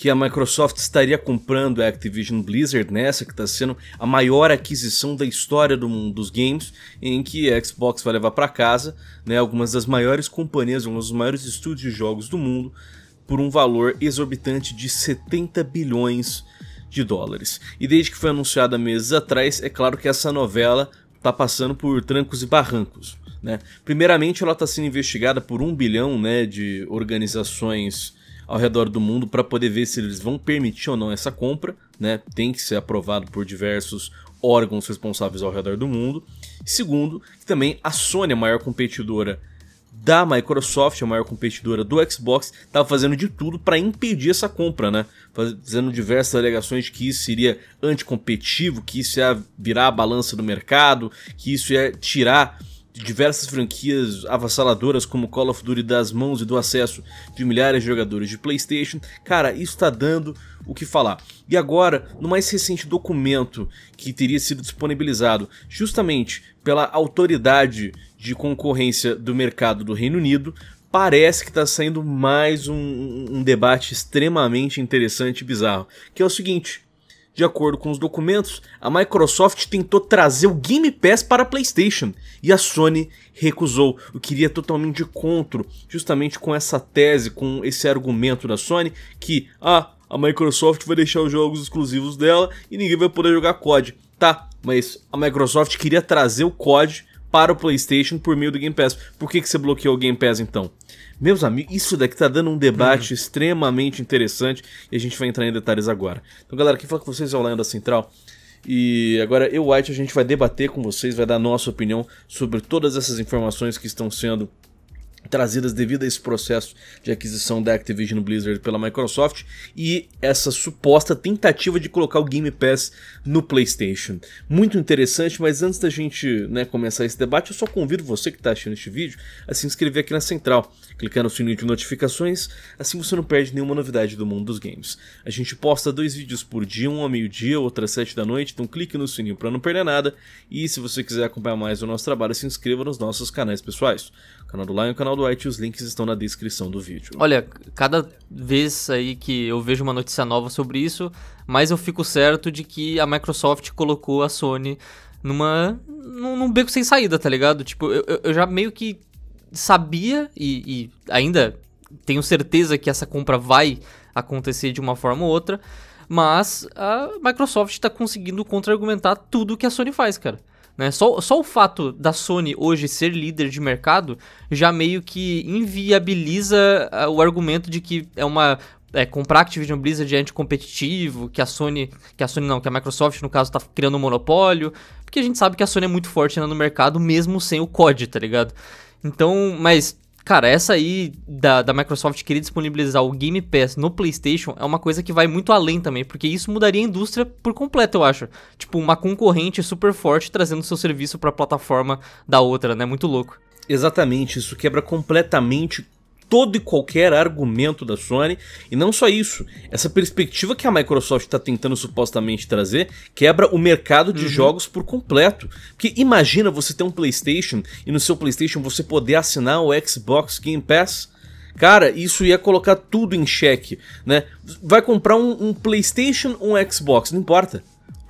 que a Microsoft estaria comprando a Activision Blizzard nessa, né? que está sendo a maior aquisição da história do mundo dos games, em que a Xbox vai levar para casa né, algumas das maiores companhias, alguns dos maiores estúdios de jogos do mundo, por um valor exorbitante de 70 bilhões de dólares. E desde que foi anunciada meses atrás, é claro que essa novela está passando por trancos e barrancos. Né? Primeiramente, ela está sendo investigada por um bilhão né, de organizações ao redor do mundo para poder ver se eles vão permitir ou não essa compra, né? Tem que ser aprovado por diversos órgãos responsáveis ao redor do mundo. Segundo, que também a Sony, a maior competidora da Microsoft, a maior competidora do Xbox, estava fazendo de tudo para impedir essa compra, né? Fazendo diversas alegações de que isso seria anticompetitivo, que isso ia virar a balança do mercado, que isso ia tirar diversas franquias avassaladoras como Call of Duty das mãos e do acesso de milhares de jogadores de PlayStation, cara, isso está dando o que falar. E agora, no mais recente documento que teria sido disponibilizado justamente pela autoridade de concorrência do mercado do Reino Unido, parece que está saindo mais um, um debate extremamente interessante e bizarro, que é o seguinte: de acordo com os documentos, a Microsoft tentou trazer o Game Pass para a PlayStation e a Sony recusou, o que iria totalmente contra, justamente com essa tese, com esse argumento da Sony que ah, a Microsoft vai deixar os jogos exclusivos dela e ninguém vai poder jogar COD. Tá, mas a Microsoft queria trazer o COD para o PlayStation por meio do Game Pass. Por que, que você bloqueou o Game Pass então? Meus amigos, isso daqui tá dando um debate uhum. extremamente interessante e a gente vai entrar em detalhes agora. Então, galera, quem fala com vocês é o Lion Central. E agora eu, White, a gente vai debater com vocês, vai dar a nossa opinião sobre todas essas informações que estão sendo trazidas devido a esse processo de aquisição da Activision Blizzard pela Microsoft e essa suposta tentativa de colocar o Game Pass no PlayStation. Muito interessante, mas antes da gente né, começar esse debate, eu só convido você que está assistindo este vídeo a se inscrever aqui na Central, clicar no sininho de notificações, assim você não perde nenhuma novidade do mundo dos games. A gente posta dois vídeos por dia, um ao meio-dia, outro às sete da noite, então clique no sininho para não perder nada e se você quiser acompanhar mais o nosso trabalho, se inscreva nos nossos canais pessoais canal do Lion e o canal do White. Os links estão na descrição do vídeo. Olha, cada vez aí que eu vejo uma notícia nova sobre isso, mas eu fico certo de que a Microsoft colocou a Sony numa num, num beco sem saída, tá ligado? Tipo, eu, eu já meio que sabia e, e ainda tenho certeza que essa compra vai acontecer de uma forma ou outra, mas a Microsoft está conseguindo contra-argumentar tudo que a Sony faz, cara. Né? Só, só o fato da Sony hoje ser líder de mercado já meio que inviabiliza ah, o argumento de que é uma é, comprar Activision Blizzard é anticompetitivo, que a Sony, que a Sony não, que a Microsoft no caso tá criando um monopólio, porque a gente sabe que a Sony é muito forte né, no mercado mesmo sem o COD, tá ligado? Então, mas Cara, essa aí da, da Microsoft querer disponibilizar o Game Pass no PlayStation é uma coisa que vai muito além também, porque isso mudaria a indústria por completo, eu acho. Tipo, uma concorrente super forte trazendo seu serviço para a plataforma da outra, né? Muito louco. Exatamente, isso quebra completamente todo e qualquer argumento da Sony. E não só isso, essa perspectiva que a Microsoft está tentando supostamente trazer quebra o mercado de uhum. jogos por completo. Porque imagina você ter um PlayStation e no seu PlayStation você poder assinar o Xbox Game Pass. Cara, isso ia colocar tudo em xeque, né? Vai comprar um, um PlayStation ou um Xbox, não importa.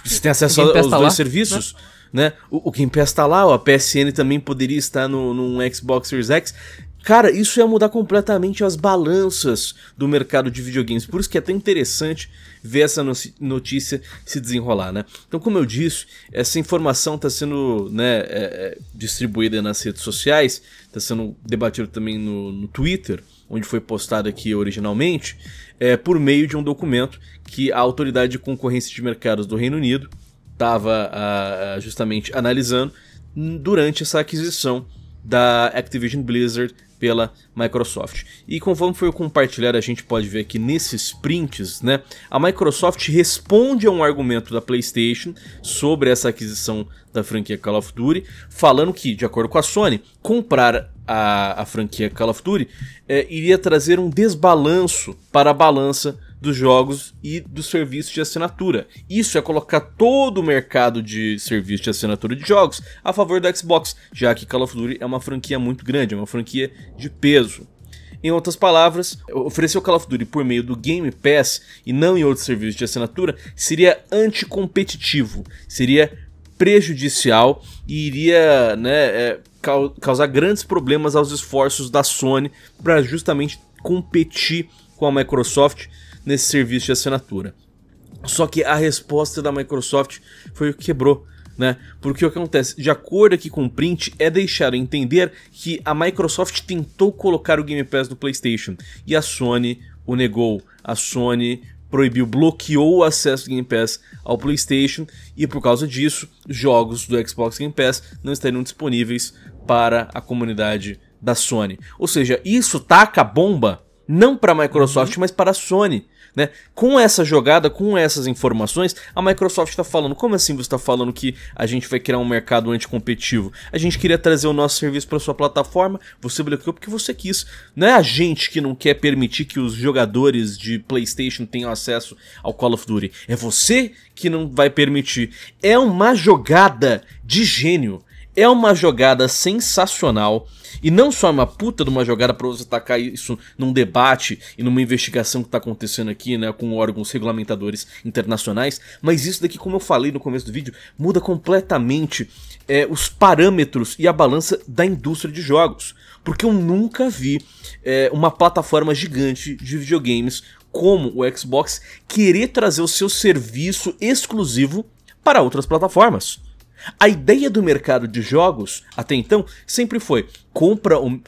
você tem acesso aos tá dois lá, serviços. Né? Né? O, o Game Pass tá lá, a PSN também poderia estar no, num Xbox Series X. Cara, isso ia mudar completamente as balanças do mercado de videogames. Por isso que é tão interessante ver essa notícia se desenrolar, né? Então, como eu disse, essa informação está sendo né, é, é, distribuída nas redes sociais, está sendo debatida também no, no Twitter, onde foi postada aqui originalmente, é, por meio de um documento que a Autoridade de Concorrência de Mercados do Reino Unido estava ah, justamente analisando durante essa aquisição da Activision Blizzard pela Microsoft. E conforme foi compartilhar, a gente pode ver aqui nesses prints, né? A Microsoft responde a um argumento da PlayStation sobre essa aquisição da franquia Call of Duty, falando que, de acordo com a Sony, comprar a, a franquia Call of Duty é, iria trazer um desbalanço para a balança dos jogos e do serviço de assinatura. Isso é colocar todo o mercado de serviço de assinatura de jogos a favor da Xbox, já que Call of Duty é uma franquia muito grande, é uma franquia de peso. Em outras palavras, oferecer o Call of Duty por meio do Game Pass e não em outros serviços de assinatura seria anticompetitivo, seria prejudicial e iria né, é, causar grandes problemas aos esforços da Sony para justamente competir com a Microsoft nesse serviço de assinatura. Só que a resposta da Microsoft foi o que quebrou né? Porque o que acontece, de acordo aqui com o print, é deixar entender que a Microsoft tentou colocar o Game Pass no PlayStation e a Sony o negou. A Sony proibiu, bloqueou o acesso do Game Pass ao PlayStation e por causa disso, jogos do Xbox Game Pass não estariam disponíveis para a comunidade da Sony. Ou seja, isso taca a bomba não para a uhum. Microsoft, mas para a Sony. Né? Com essa jogada, com essas informações, a Microsoft está falando: como assim você está falando que a gente vai criar um mercado anticompetitivo? A gente queria trazer o nosso serviço para sua plataforma, você bloqueou porque você quis. Não é a gente que não quer permitir que os jogadores de PlayStation tenham acesso ao Call of Duty, é você que não vai permitir. É uma jogada de gênio. É uma jogada sensacional. E não só é uma puta de uma jogada para você tacar isso num debate e numa investigação que tá acontecendo aqui, né, com órgãos regulamentadores internacionais, mas isso daqui, como eu falei no começo do vídeo, muda completamente é, os parâmetros e a balança da indústria de jogos. Porque eu nunca vi é, uma plataforma gigante de videogames como o Xbox querer trazer o seu serviço exclusivo para outras plataformas. A ideia do mercado de jogos, até então, sempre foi: compra o,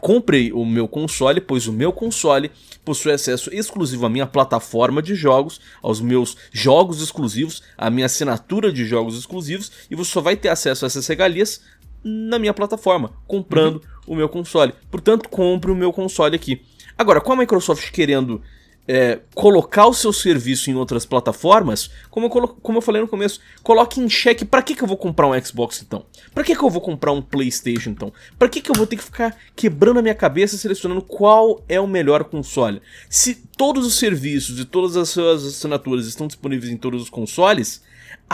o meu console, pois o meu console possui acesso exclusivo à minha plataforma de jogos, aos meus jogos exclusivos, à minha assinatura de jogos exclusivos, e você só vai ter acesso a essas regalias na minha plataforma, comprando uhum. o meu console. Portanto, compre o meu console aqui. Agora, com a Microsoft querendo é, colocar o seu serviço em outras plataformas, como eu, colo- como eu falei no começo, coloque em xeque para que, que eu vou comprar um Xbox então? Para que, que eu vou comprar um PlayStation então? Para que, que eu vou ter que ficar quebrando a minha cabeça selecionando qual é o melhor console? Se todos os serviços e todas as suas assinaturas estão disponíveis em todos os consoles,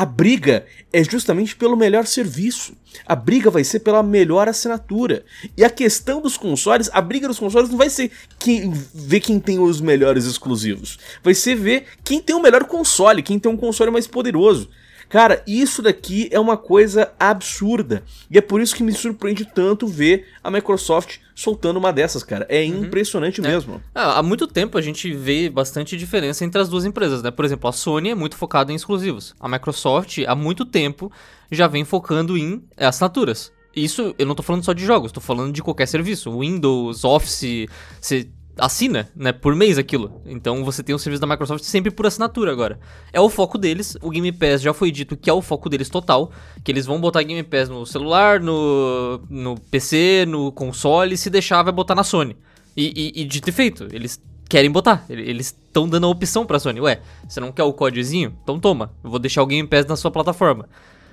a briga é justamente pelo melhor serviço. A briga vai ser pela melhor assinatura. E a questão dos consoles, a briga dos consoles não vai ser quem ver quem tem os melhores exclusivos. Vai ser ver quem tem o melhor console, quem tem um console mais poderoso. Cara, isso daqui é uma coisa absurda. E é por isso que me surpreende tanto ver a Microsoft soltando uma dessas, cara. É uhum. impressionante é. mesmo. Ah, há muito tempo a gente vê bastante diferença entre as duas empresas, né? Por exemplo, a Sony é muito focada em exclusivos. A Microsoft, há muito tempo, já vem focando em assinaturas. Isso eu não tô falando só de jogos, tô falando de qualquer serviço. Windows, Office, você assina, né, por mês aquilo. Então você tem o um serviço da Microsoft sempre por assinatura agora. É o foco deles, o Game Pass já foi dito que é o foco deles total, que eles vão botar Game Pass no celular, no, no PC, no console, se deixar vai botar na Sony. E, e, e dito e feito, eles querem botar, eles estão dando a opção pra Sony. Ué, você não quer o codezinho? Então toma, eu vou deixar o Game Pass na sua plataforma.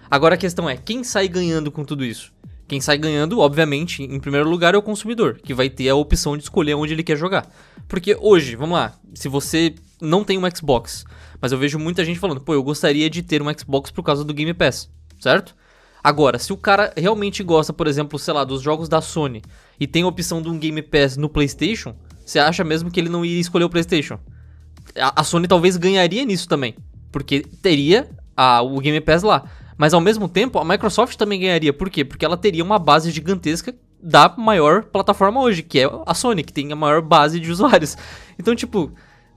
Agora a questão é, quem sai ganhando com tudo isso? Quem sai ganhando, obviamente, em primeiro lugar é o consumidor, que vai ter a opção de escolher onde ele quer jogar. Porque hoje, vamos lá, se você não tem um Xbox, mas eu vejo muita gente falando, pô, eu gostaria de ter um Xbox por causa do Game Pass, certo? Agora, se o cara realmente gosta, por exemplo, sei lá, dos jogos da Sony e tem a opção de um Game Pass no PlayStation, você acha mesmo que ele não iria escolher o PlayStation? A Sony talvez ganharia nisso também, porque teria a, o Game Pass lá. Mas ao mesmo tempo, a Microsoft também ganharia. Por quê? Porque ela teria uma base gigantesca da maior plataforma hoje, que é a Sony, que tem a maior base de usuários. Então, tipo,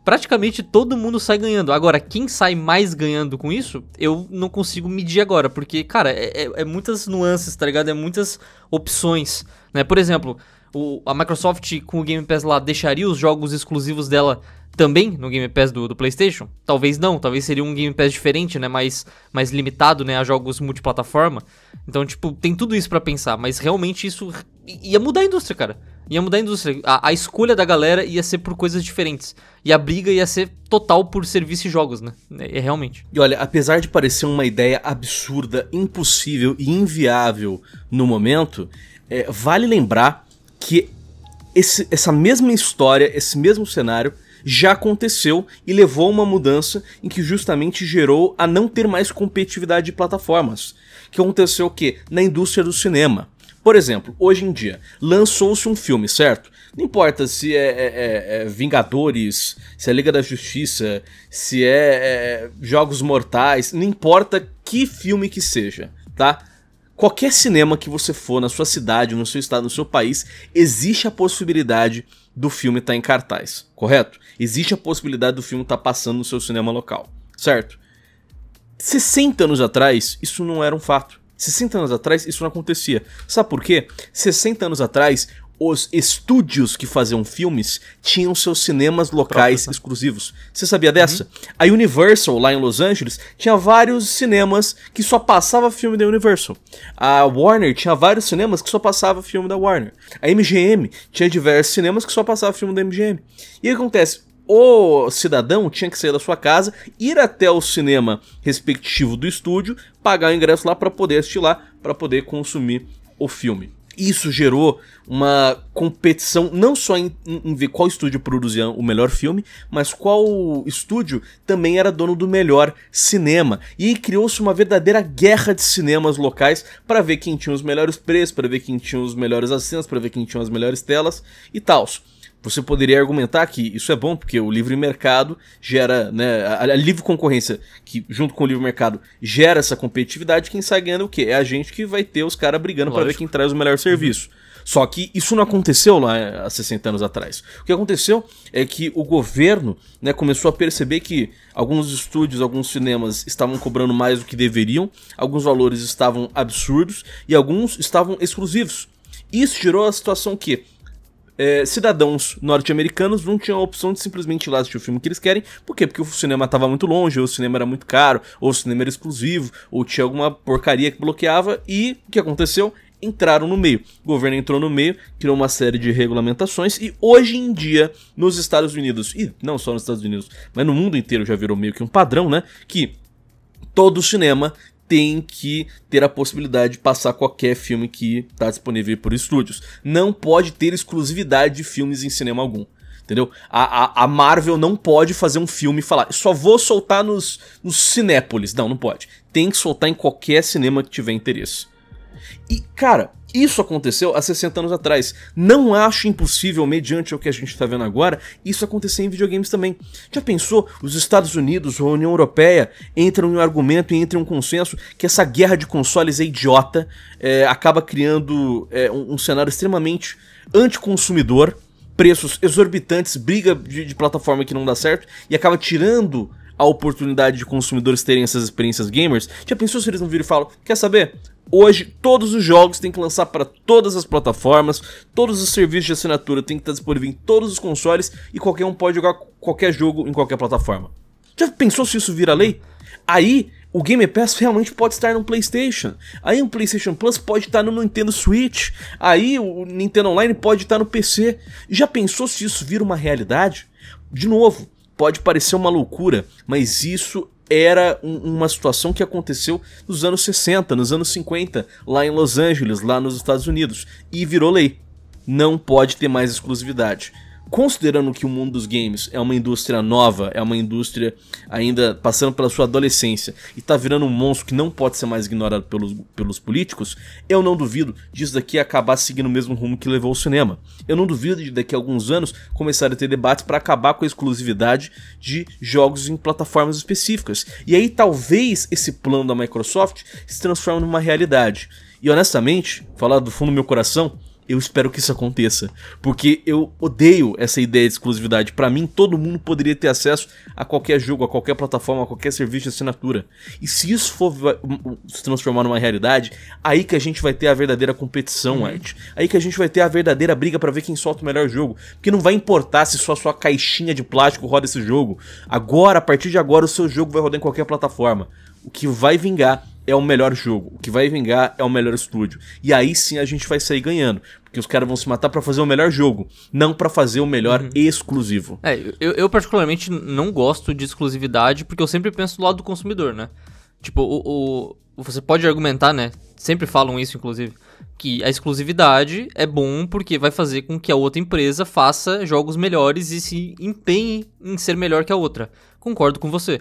praticamente todo mundo sai ganhando. Agora, quem sai mais ganhando com isso, eu não consigo medir agora, porque, cara, é, é, é muitas nuances, tá ligado? É muitas opções, né? Por exemplo, o, a Microsoft com o Game Pass lá deixaria os jogos exclusivos dela também no Game Pass do, do PlayStation? Talvez não, talvez seria um Game Pass diferente, né? Mais, mais limitado, né? A jogos multiplataforma. Então, tipo, tem tudo isso para pensar, mas realmente isso ia mudar a indústria, cara. Ia mudar a indústria. A, a escolha da galera ia ser por coisas diferentes. E a briga ia ser total por serviço e jogos, né? É, é realmente. E olha, apesar de parecer uma ideia absurda, impossível e inviável no momento, é, vale lembrar que esse, essa mesma história, esse mesmo cenário já aconteceu e levou a uma mudança em que justamente gerou a não ter mais competitividade de plataformas. Que aconteceu o quê? Na indústria do cinema. Por exemplo, hoje em dia, lançou-se um filme, certo? Não importa se é, é, é, é Vingadores, se é Liga da Justiça, se é, é, é Jogos Mortais, não importa que filme que seja, tá? Qualquer cinema que você for na sua cidade, no seu estado, no seu país, existe a possibilidade do filme estar tá em cartaz, correto? Existe a possibilidade do filme estar tá passando no seu cinema local, certo? 60 anos atrás, isso não era um fato. 60 anos atrás, isso não acontecia. Sabe por quê? 60 anos atrás, os estúdios que faziam filmes tinham seus cinemas locais né? exclusivos. Você sabia dessa? Uhum. A Universal, lá em Los Angeles, tinha vários cinemas que só passava filme da Universal. A Warner tinha vários cinemas que só passava filme da Warner. A MGM tinha diversos cinemas que só passava filme da MGM. E o que acontece? O cidadão tinha que sair da sua casa, ir até o cinema respectivo do estúdio, pagar o ingresso lá para poder assistir lá, para poder consumir o filme isso gerou uma competição não só em, em, ver qual estúdio produzia o melhor filme, mas qual estúdio também era dono do melhor cinema. E criou-se uma verdadeira guerra de cinemas locais para ver quem tinha os melhores preços, para ver quem tinha os melhores assentos, para ver quem tinha as melhores telas e tals. Você poderia argumentar que isso é bom, porque o livre mercado gera, né, a, a livre concorrência, que junto com o livre mercado gera essa competitividade, quem sai ganhando é o quê? É a gente que vai ter os caras brigando para ver quem traz o melhor uhum. serviço. Uhum. Só que isso não aconteceu lá eh, há 60 anos atrás. O que aconteceu é que o governo né, começou a perceber que alguns estúdios, alguns cinemas estavam cobrando mais do que deveriam, alguns valores estavam absurdos e alguns estavam exclusivos. Isso gerou a situação que é, cidadãos norte-americanos não tinham a opção de simplesmente ir lá assistir o filme que eles querem. Por quê? Porque o cinema estava muito longe, ou o cinema era muito caro, ou o cinema era exclusivo, ou tinha alguma porcaria que bloqueava. E o que aconteceu? Entraram no meio. O governo entrou no meio, criou uma série de regulamentações e hoje em dia, nos Estados Unidos, e não só nos Estados Unidos, mas no mundo inteiro já virou meio que um padrão, né? Que todo cinema tem que ter a possibilidade de passar qualquer filme que está disponível por estúdios. Não pode ter exclusividade de filmes em cinema algum. Entendeu? A, a, a Marvel não pode fazer um filme e falar, só vou soltar nos, nos Cinépolis. Não, não pode. Tem que soltar em qualquer cinema que tiver interesse. E, cara, isso aconteceu há 60 anos atrás. Não acho impossível, mediante o que a gente está vendo agora, isso acontecer em videogames também. Já pensou? Os Estados Unidos ou a União Europeia entram em um argumento e entram em um consenso que essa guerra de consoles é idiota, é, acaba criando é, um, um cenário extremamente anticonsumidor, preços exorbitantes, briga de, de plataforma que não dá certo e acaba tirando a oportunidade de consumidores terem essas experiências gamers, já pensou se eles não viram e falam, quer saber? Hoje, todos os jogos têm que lançar para todas as plataformas, todos os serviços de assinatura têm que estar disponíveis em todos os consoles e qualquer um pode jogar qualquer jogo em qualquer plataforma. Já pensou se isso vira lei? Aí, o Game Pass realmente pode estar no PlayStation. Aí, o PlayStation Plus pode estar no Nintendo Switch. Aí, o Nintendo Online pode estar no PC. Já pensou se isso vira uma realidade? De novo, pode parecer uma loucura, mas isso era um, uma situação que aconteceu nos anos 60, nos anos 50, lá em Los Angeles, lá nos Estados Unidos, e virou lei. Não pode ter mais exclusividade considerando que o mundo dos games é uma indústria nova, é uma indústria ainda passando pela sua adolescência e está virando um monstro que não pode ser mais ignorado pelos, pelos políticos, eu não duvido disso daqui acabar seguindo o mesmo rumo que levou o cinema. Eu não duvido de daqui a alguns anos começar a ter debates para acabar com a exclusividade de jogos em plataformas específicas. E aí talvez esse plano da Microsoft se transforme numa realidade. E honestamente, falar do fundo do meu coração, eu espero que isso aconteça, porque eu odeio essa ideia de exclusividade. Para mim, todo mundo poderia ter acesso a qualquer jogo, a qualquer plataforma, a qualquer serviço de assinatura. E se isso for se transformar numa realidade, aí que a gente vai ter a verdadeira competição, uhum. Art. Aí que a gente vai ter a verdadeira briga para ver quem solta o melhor jogo, porque não vai importar se só a sua caixinha de plástico roda esse jogo. Agora, a partir de agora, o seu jogo vai rodar em qualquer plataforma. O que vai vingar é o melhor jogo, o que vai vingar é o melhor estúdio. E aí sim a gente vai sair ganhando que os caras vão se matar para fazer o melhor jogo, não para fazer o melhor uhum. exclusivo. É, eu, eu, particularmente não gosto de exclusividade porque eu sempre penso do lado do consumidor, né? Tipo, o, o, você pode argumentar, né? Sempre falam isso, inclusive, que a exclusividade é bom porque vai fazer com que a outra empresa faça jogos melhores e se empenhe em ser melhor que a outra. Concordo com você.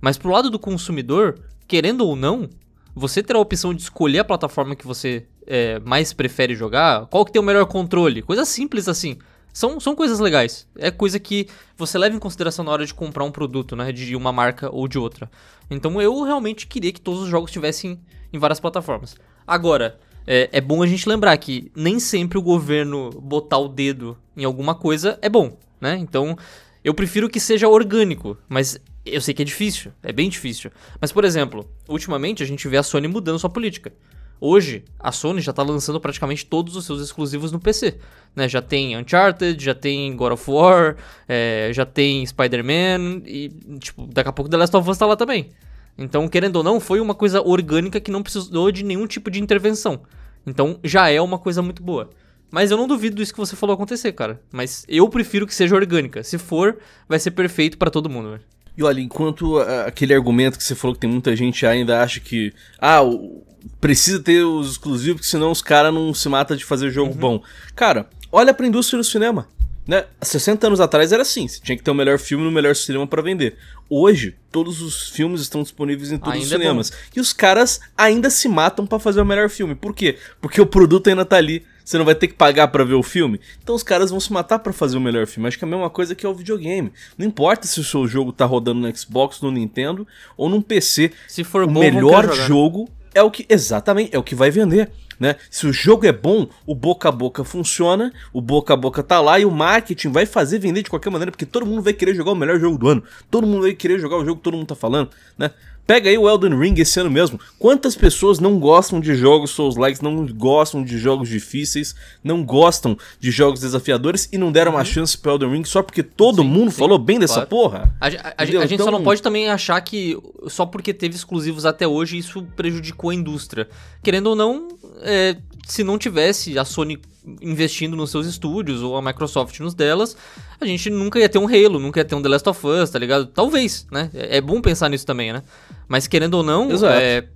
Mas pro lado do consumidor, querendo ou não, você terá a opção de escolher a plataforma que você é, mais prefere jogar, qual que tem o melhor controle, coisa simples assim. São, são coisas legais. É coisa que você leva em consideração na hora de comprar um produto, né? De uma marca ou de outra. Então eu realmente queria que todos os jogos tivessem em várias plataformas. Agora, é, é bom a gente lembrar que nem sempre o governo botar o dedo em alguma coisa é bom, né? Então eu prefiro que seja orgânico, mas eu sei que é difícil, é bem difícil. Mas, por exemplo, ultimamente a gente vê a Sony mudando sua política. Hoje, a Sony já está lançando praticamente todos os seus exclusivos no PC. Né? Já tem Uncharted, já tem God of War, é, já tem Spider-Man e, tipo, daqui a pouco The Last of Us tá lá também. Então, querendo ou não, foi uma coisa orgânica que não precisou de nenhum tipo de intervenção. Então, já é uma coisa muito boa. Mas eu não duvido isso que você falou acontecer, cara. Mas eu prefiro que seja orgânica. Se for, vai ser perfeito para todo mundo, velho. E olha, enquanto ah, aquele argumento que você falou que tem muita gente ainda acha que ah, o, precisa ter os exclusivos, porque senão os caras não se matam de fazer jogo uhum. bom. Cara, olha pra indústria do cinema. Né? Há 60 anos atrás era assim, você tinha que ter o melhor filme no melhor cinema para vender. Hoje, todos os filmes estão disponíveis em todos ainda é os cinemas. É e os caras ainda se matam para fazer o melhor filme. Por quê? Porque o produto ainda tá ali. Você não vai ter que pagar para ver o filme. Então os caras vão se matar para fazer o melhor filme. Acho que é a mesma coisa que é o videogame. Não importa se o seu jogo tá rodando no Xbox, no Nintendo ou num PC. Se for o bom, melhor jogo é o que exatamente é o que vai vender, né? Se o jogo é bom, o boca a boca funciona, o boca a boca tá lá e o marketing vai fazer vender de qualquer maneira, porque todo mundo vai querer jogar o melhor jogo do ano. Todo mundo vai querer jogar o jogo que todo mundo tá falando, né? Pega aí o Elden Ring esse ano mesmo. Quantas pessoas não gostam de jogos Souls-likes, não gostam de jogos difíceis, não gostam de jogos desafiadores e não deram uma uhum. chance pro Elden Ring só porque todo sim, mundo sim, falou bem claro. dessa porra? A, a, a gente então... só não então pode também achar que só porque teve exclusivos até hoje isso prejudicou a indústria. Querendo ou não, é, se não tivesse a Sony investindo nos seus estúdios, ou a Microsoft nos delas, a gente nunca ia ter um Halo, nunca ia ter um The Last of Us, tá ligado? Talvez, né? É, é bom pensar nisso também, né? Mas querendo ou não, é,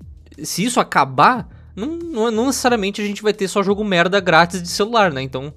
se isso acabar, não, não, não necessariamente a gente vai ter só jogo merda grátis de celular, né? Então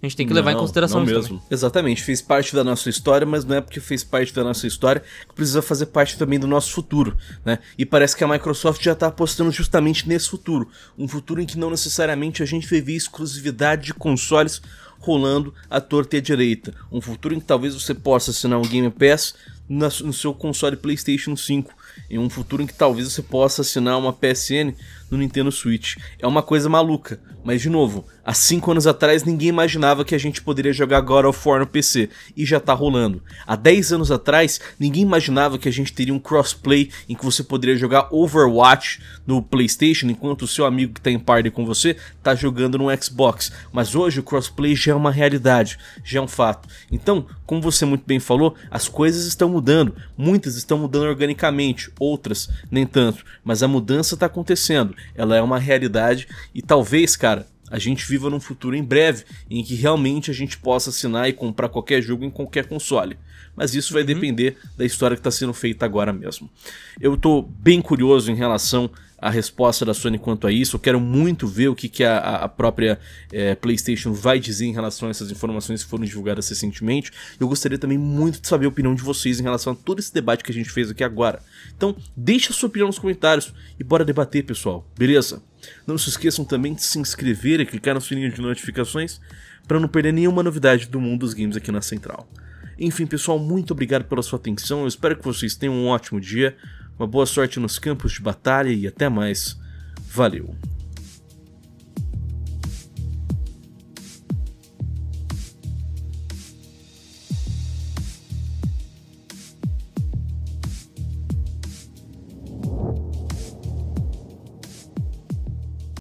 a gente tem que levar não, em consideração não isso mesmo. Também. Exatamente, fez parte da nossa história, mas não é porque fez parte da nossa história que precisa fazer parte também do nosso futuro, né? E parece que a Microsoft já está apostando justamente nesse futuro, um futuro em que não necessariamente a gente vê exclusividade de consoles rolando à torta e à direita, um futuro em que talvez você possa assinar um Game Pass no seu console PlayStation 5, em um futuro em que talvez você possa assinar uma PSN no Nintendo Switch. É uma coisa maluca, mas de novo, há 5 anos atrás ninguém imaginava que a gente poderia jogar God of War no PC, e já tá rolando. Há 10 anos atrás, ninguém imaginava que a gente teria um crossplay em que você poderia jogar Overwatch no PlayStation, enquanto o seu amigo que tá em party com você tá jogando no Xbox. Mas hoje o crossplay já é uma realidade, já é um fato. Então, como você muito bem falou, as coisas estão mudando. Muitas estão mudando organicamente, outras nem tanto. Mas a mudança está acontecendo ela é uma realidade e talvez, cara, a gente viva num futuro em breve em que realmente a gente possa assinar e comprar qualquer jogo em qualquer console. Mas isso vai uhum. depender da história que está sendo feita agora mesmo. Eu estou bem curioso em relação a resposta da Sony quanto a isso. Eu quero muito ver o que, que a, a própria é, PlayStation vai dizer em relação a essas informações que foram divulgadas recentemente. Eu gostaria também muito de saber a opinião de vocês em relação a todo esse debate que a gente fez aqui agora. Então, deixa a sua opinião nos comentários e bora debater, pessoal, beleza? Não se esqueçam também de se inscrever e clicar no sininho de notificações para não perder nenhuma novidade do mundo dos games aqui na Central. Enfim, pessoal, muito obrigado pela sua atenção. Eu espero que vocês tenham um ótimo dia. Uma boa sorte nos campos de batalha e até mais. Valeu!